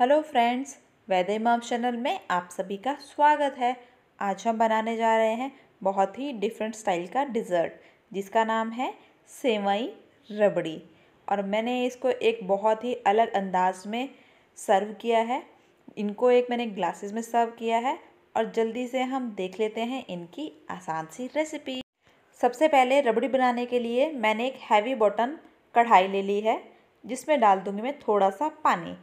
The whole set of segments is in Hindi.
hello friends with mom channel में आप सभी का स्वागत है आज हम बनाने जा रहे हैं बहुत ही डिफरेंट स्टाइल का डिज़र्ट जिसका नाम है सेवई रबड़ी और मैंने इसको एक बहुत ही अलग अंदाज में सर्व किया है इनको एक मैंने ग्लासेस में सर्व किया है और जल्दी से हम देख लेते हैं इनकी आसान सी रेसिपी सबसे पहले रबड़ी बनाने के लिए मैंने एक हैवी बॉटन कढ़ाई ले ली है जिसमें डाल दूँगी मैं थोड़ा सा पानी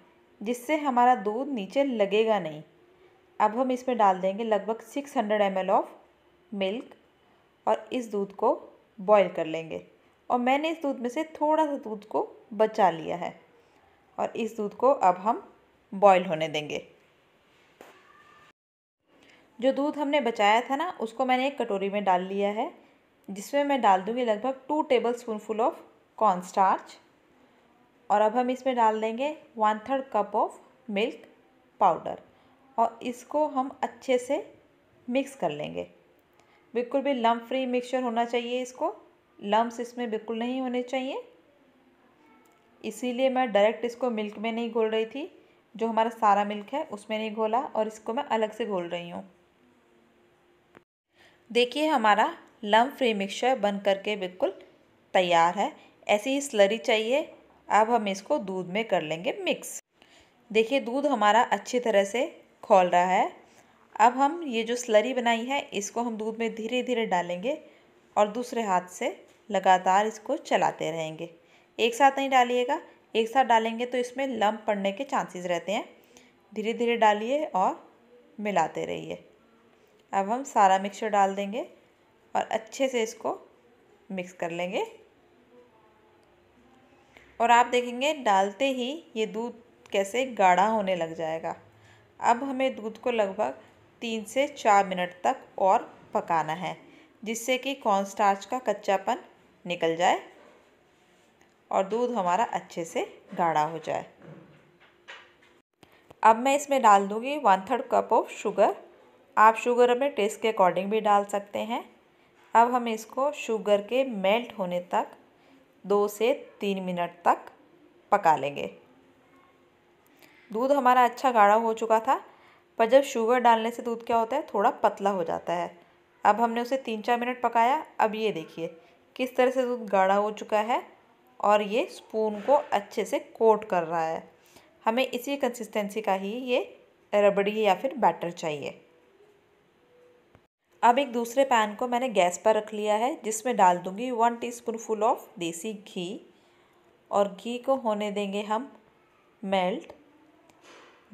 जिससे हमारा दूध नीचे लगेगा नहीं अब हम इसमें डाल देंगे लगभग six hundred M L of milk और इस दूध को बॉईल कर लेंगे और मैंने इस दूध में से थोड़ा सा दूध को बचा लिया है और इस दूध को अब हम बॉईल होने देंगे जो दूध हमने बचाया था ना उसको मैंने एक कटोरी में डाल लिया है जिसमें मैं डाल दूँगी लगभग two table spoonful of corn starch और अब हम इसमें डाल देंगे one third cup of milk powder और इसको हम अच्छे से मिक्स कर लेंगे बिल्कुल भी लम्ब फ्री मिक्सचर होना चाहिए इसको लम्ब्स इसमें बिल्कुल नहीं होने चाहिए इसीलिए मैं डायरेक्ट इसको मिल्क में नहीं घोल रही थी जो हमारा सारा मिल्क है उसमें नहीं घोला और इसको मैं अलग से घोल रही हूँ देखिए हमारा लम्ब फ्री मिक्सचर बन करके बिल्कुल तैयार है ऐसी ही स्लरी चाहिए अब हम इसको दूध में कर लेंगे मिक्स देखिए दूध हमारा अच्छी तरह से खोल रहा है अब हम ये जो स्लरी बनाई है इसको हम दूध में धीरे धीरे डालेंगे और दूसरे हाथ से लगातार इसको चलाते रहेंगे एक साथ नहीं डालिएगा एक साथ डालेंगे तो इसमें लम्ब पड़ने के चांसेस रहते हैं धीरे धीरे डालिए और मिलाते रहिए अब हम सारा मिक्सचर डाल देंगे और अच्छे से इसको मिक्स कर लेंगे और आप देखेंगे डालते ही ये दूध कैसे गाढ़ा होने लग जाएगा अब हमें दूध को लगभग तीन से चार मिनट तक और पकाना है जिससे कि कॉर्नस्टार्च का कच्चापन निकल जाए और दूध हमारा अच्छे से गाढ़ा हो जाए अब मैं इसमें डाल दूँगी one third cup of sugar आप शुगर अपने टेस्ट के अकॉर्डिंग भी डाल सकते हैं अब हम इसको शुगर के मेल्ट होने तक दो से तीन मिनट तक पका लेंगे दूध हमारा अच्छा गाढ़ा हो चुका था पर जब शुगर डालने से दूध क्या होता है थोड़ा पतला हो जाता है अब हमने उसे तीन चार मिनट पकाया अब ये देखिए किस तरह से दूध गाढ़ा हो चुका है और ये स्पून को अच्छे से कोट कर रहा है हमें इसी कंसिस्टेंसी का ही ये रबड़ी या फिर बैटर चाहिए अब एक दूसरे पैन को मैंने गैस पर रख लिया है जिसमें डाल दूंगी वन टी फुल ऑफ देसी घी और घी को होने देंगे हम मेल्ट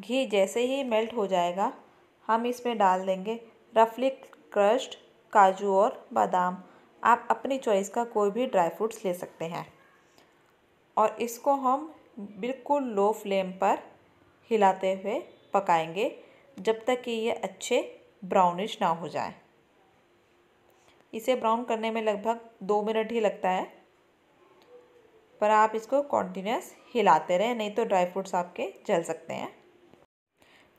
घी जैसे ही मेल्ट हो जाएगा हम इसमें डाल देंगे रफली क्रश्ड काजू और बादाम आप अपनी चॉइस का कोई भी ड्राई फ्रूट्स ले सकते हैं और इसको हम बिल्कुल लो फ्लेम पर हिलाते हुए पकाएंगे जब तक कि ये अच्छे ब्राउनिश ना हो जाए इसे ब्राउन करने में लगभग दो मिनट ही लगता है पर आप इसको कॉन्टीन्यूस हिलाते रहें नहीं तो ड्राई फ्रूट्स आपके जल सकते हैं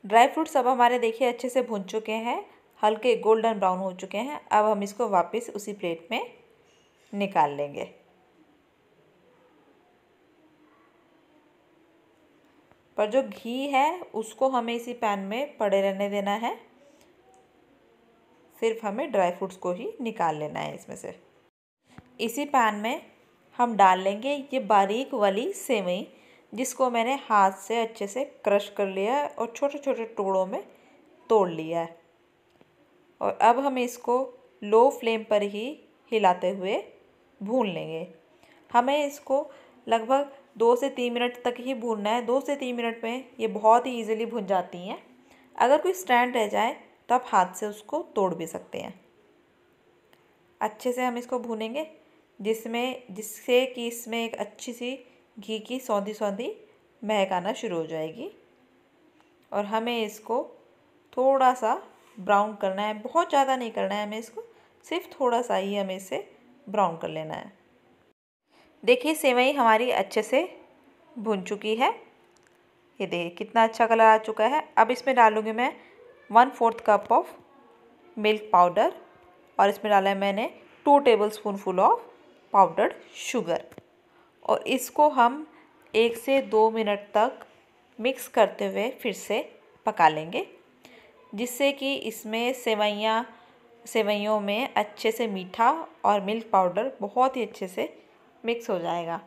ड्राई फ्रूट्स अब हमारे देखिए अच्छे से भुन चुके हैं हल्के गोल्डन ब्राउन हो चुके हैं अब हम इसको वापस उसी प्लेट में निकाल लेंगे पर जो घी है उसको हमें इसी पैन में पड़े रहने देना है सिर्फ हमें ड्राई फ्रूट्स को ही निकाल लेना है इसमें से इसी पैन में हम डाल लेंगे ये बारीक वाली सेवई जिसको मैंने हाथ से अच्छे से क्रश कर लिया है और छोटे छोटे टुकड़ों में तोड़ लिया है और अब हम इसको लो फ्लेम पर ही हिलाते हुए भून लेंगे हमें इसको लगभग दो से तीन मिनट तक ही भूनना है दो से तीन मिनट में ये बहुत ही ईजिली भुन जाती हैं अगर कोई स्टैंड रह जाए तो आप हाथ से उसको तोड़ भी सकते हैं अच्छे से हम इसको भूनेंगे जिसमें जिससे कि इसमें एक अच्छी सी घी की सौंधी सौंधी महक आना शुरू हो जाएगी और हमें इसको थोड़ा सा ब्राउन करना है बहुत ज़्यादा नहीं करना है हमें इसको सिर्फ थोड़ा सा ही हमें इसे ब्राउन कर लेना है देखिए सेवई हमारी अच्छे से भुन चुकी है ये देखिए कितना अच्छा कलर आ चुका है अब इसमें डालूँगी मैं one fourth cup of milk powder और इसमें डाला है मैंने two table spoonful of powdered sugar और इसको हम एक से दो मिनट तक मिक्स करते हुए फिर से पका लेंगे जिससे कि इसमें सेवैयाँ सेवैयों में अच्छे से मीठा और मिल्क पाउडर बहुत ही अच्छे से मिक्स हो जाएगा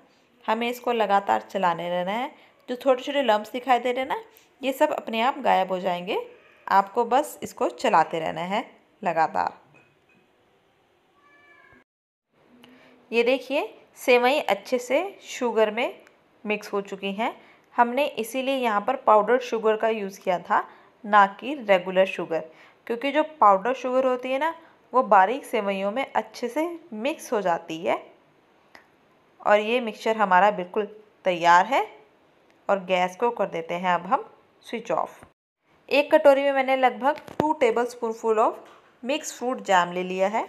हमें इसको लगातार चलाने रहना है जो छोटे छोटे लम्ब्स दिखाई दे रहे ना ये सब अपने आप गायब हो जाएंगे आपको बस इसको चलाते रहना है लगातार ये देखिए सेवई अच्छे से शुगर में मिक्स हो चुकी हैं हमने इसीलिए यहाँ पर पाउडर शुगर का यूज़ किया था ना कि रेगुलर शुगर क्योंकि जो पाउडर शुगर होती है ना वो बारीक सेवइयों में अच्छे से मिक्स हो जाती है और ये मिक्सचर हमारा बिल्कुल तैयार है और गैस को कर देते हैं अब हम स्विच ऑफ एक कटोरी में मैंने लगभग two table spoonful of mix fruit jam ले लिया है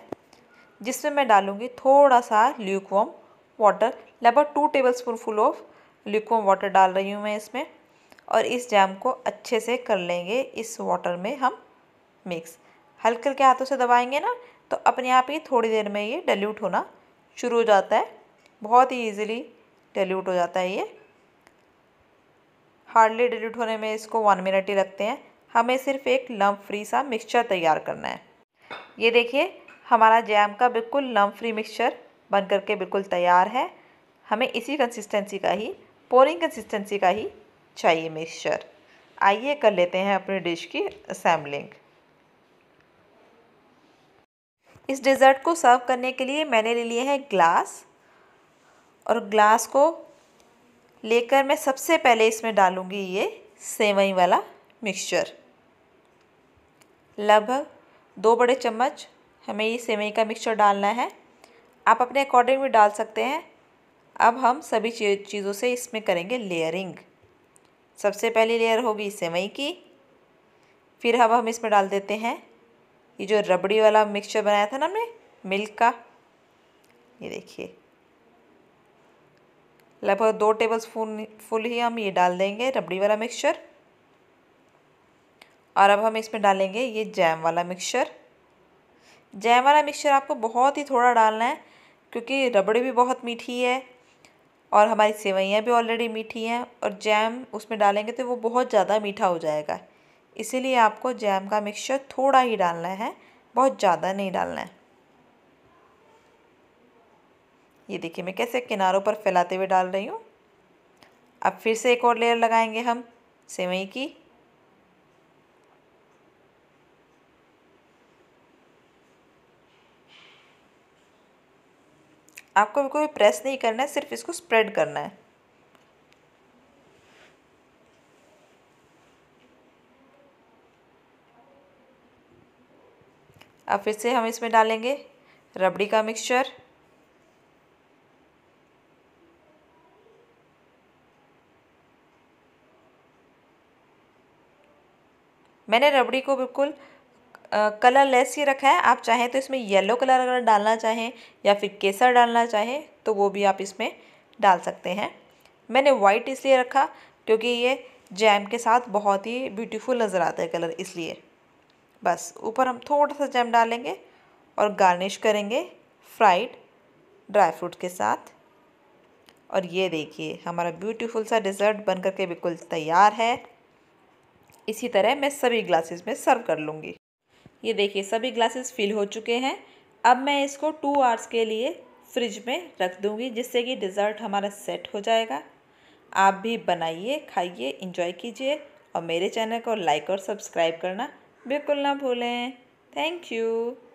जिसमें मैं डालूँगी थोड़ा सा ल्यूकवॉम वाटर लगभग two table spoonful of lukewarm water डाल रही हूँ मैं इसमें और इस जैम को अच्छे से कर लेंगे इस वाटर में हम मिक्स हल्के हल्के हाथों से दबाएंगे ना तो अपने आप ही थोड़ी देर में ये डल्यूट होना शुरू हो जाता है बहुत ही ईजिली डल्यूट हो जाता है ये हार्डली डिलीट होने में इसको वन मिनट ही लगते हैं हमें सिर्फ एक लम्ब फ्री सा मिक्सचर तैयार करना है ये देखिए हमारा जैम का बिल्कुल लम्ब फ्री मिक्सचर बन कर के बिल्कुल तैयार है हमें इसी कंसिस्टेंसी का ही पोरिंग कंसिस्टेंसी का ही चाहिए मिक्सचर आइए कर लेते हैं अपनी डिश की असम्बलिंग इस डिज़र्ट को सर्व करने के लिए मैंने ले लिए हैं ग्लास और ग्लास को लेकर मैं सबसे पहले इसमें डालूँगी ये सेवई वाला मिक्सचर लगभग दो बड़े चम्मच हमें ये सेवई का मिक्सचर डालना है आप अपने अकॉर्डिंग भी डाल सकते हैं अब हम सभी चीज़ों से इसमें करेंगे लेयरिंग सबसे पहली लेयर होगी सेवई की फिर अब हम इसमें डाल देते हैं ये जो रबड़ी वाला मिक्सचर बनाया था ना हमने मिल्क का ये देखिए लगभग दो टेबल स्पून फुल ही हम ये डाल देंगे रबड़ी वाला मिक्सचर और अब हम इसमें डालेंगे ये जैम वाला मिक्सचर जैम वाला मिक्सचर आपको बहुत ही थोड़ा डालना है क्योंकि रबड़ी भी बहुत मीठी है और हमारी सेवैयाँ भी ऑलरेडी मीठी हैं और जैम उसमें डालेंगे तो वो बहुत ज़्यादा मीठा हो जाएगा इसीलिए आपको जैम का मिक्सचर थोड़ा ही डालना है बहुत ज़्यादा नहीं डालना है ये देखिए मैं कैसे किनारों पर फैलाते हुए डाल रही हूँ अब फिर से एक और लेयर लगाएंगे हम सेवई की आपको बिल्कुल भी प्रेस नहीं करना है सिर्फ इसको स्प्रेड करना है अब फिर से हम इसमें डालेंगे रबड़ी का मिक्सचर मैंने रबड़ी को बिल्कुल कलर लेस ही रखा है आप चाहें तो इसमें येलो कलर अगर डालना चाहें या फिर केसर डालना चाहें तो वो भी आप इसमें डाल सकते हैं मैंने वाइट इसलिए रखा क्योंकि ये जैम के साथ बहुत ही ब्यूटीफुल नज़र आता है कलर इसलिए बस ऊपर हम थोड़ा सा जैम डालेंगे और गार्निश करेंगे फ्राइड ड्राई फ्रूट के साथ और ये देखिए हमारा ब्यूटीफुल सा डिज़र्ट बनकर के बिल्कुल तैयार है इसी तरह मैं सभी ग्लासेस में सर्व कर लूँगी ये देखिए सभी ग्लासेस फिल हो चुके हैं अब मैं इसको टू आवर्स के लिए फ्रिज में रख दूँगी जिससे कि डिज़र्ट हमारा सेट हो जाएगा आप भी बनाइए खाइए इंजॉय कीजिए और मेरे चैनल को लाइक और सब्सक्राइब करना बिल्कुल ना भूलें थैंक यू